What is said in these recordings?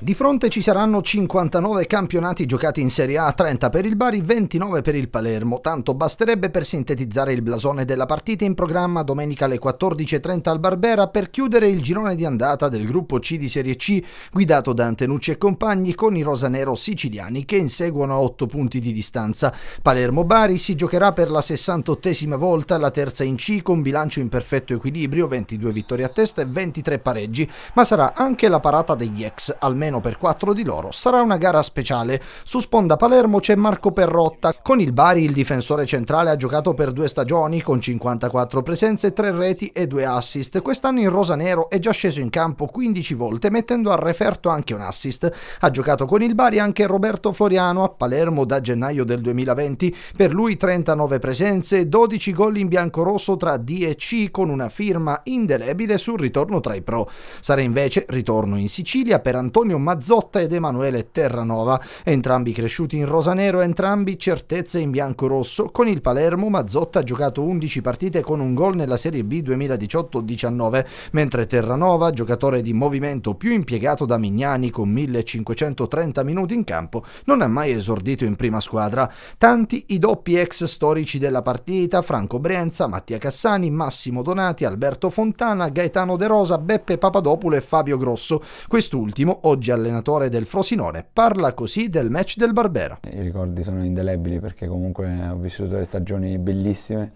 Di fronte ci saranno 59 campionati giocati in Serie A, 30 per il Bari, 29 per il Palermo, tanto basterebbe per sintetizzare il blasone della partita in programma domenica alle 14.30 al Barbera per chiudere il girone di andata del gruppo C di Serie C guidato da Antenucci e compagni con i rosanero siciliani che inseguono a 8 punti di distanza. Palermo-Bari si giocherà per la 68esima volta, la terza in C con bilancio in perfetto equilibrio, 22 vittorie a testa e 23 pareggi, ma sarà anche la parata degli ex almeno per quattro di loro, sarà una gara speciale. Su sponda Palermo c'è Marco Perrotta. Con il Bari il difensore centrale ha giocato per due stagioni con 54 presenze, 3 reti e 2 assist. Quest'anno in rosanero è già sceso in campo 15 volte mettendo a referto anche un assist. Ha giocato con il Bari anche Roberto Floriano a Palermo da gennaio del 2020. Per lui 39 presenze, 12 gol in biancorosso tra D e C con una firma indelebile sul ritorno tra i pro. Sarà invece ritorno in Sicilia per Antonio Antonio Mazzotta ed Emanuele Terranova, entrambi cresciuti in rosanero, entrambi certezze in bianco-rosso. Con il Palermo Mazzotta ha giocato 11 partite con un gol nella Serie B 2018-19, mentre Terranova, giocatore di movimento più impiegato da Mignani con 1530 minuti in campo, non ha mai esordito in prima squadra. Tanti i doppi ex storici della partita, Franco Brienza, Mattia Cassani, Massimo Donati, Alberto Fontana, Gaetano De Rosa, Beppe Papadopulo e Fabio Grosso. Quest'ultimo oggi allenatore del Frosinone, parla così del match del Barbera. I ricordi sono indelebili perché comunque ho vissuto delle stagioni bellissime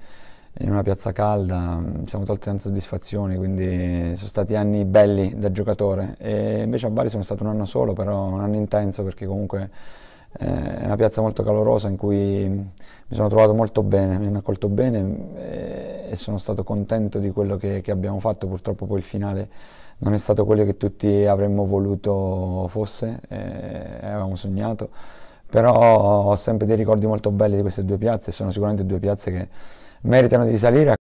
in una piazza calda, mm, siamo tolti tante soddisfazioni, quindi sono stati anni belli da giocatore e invece a Bari sono stato un anno solo, però un anno intenso perché comunque eh, è una piazza molto calorosa in cui mm, mi sono trovato molto bene, mi hanno accolto bene eh, e sono stato contento di quello che, che abbiamo fatto, purtroppo poi il finale non è stato quello che tutti avremmo voluto fosse, eh, eh avevamo sognato, però ho sempre dei ricordi molto belli di queste due piazze, sono sicuramente due piazze che meritano di salire.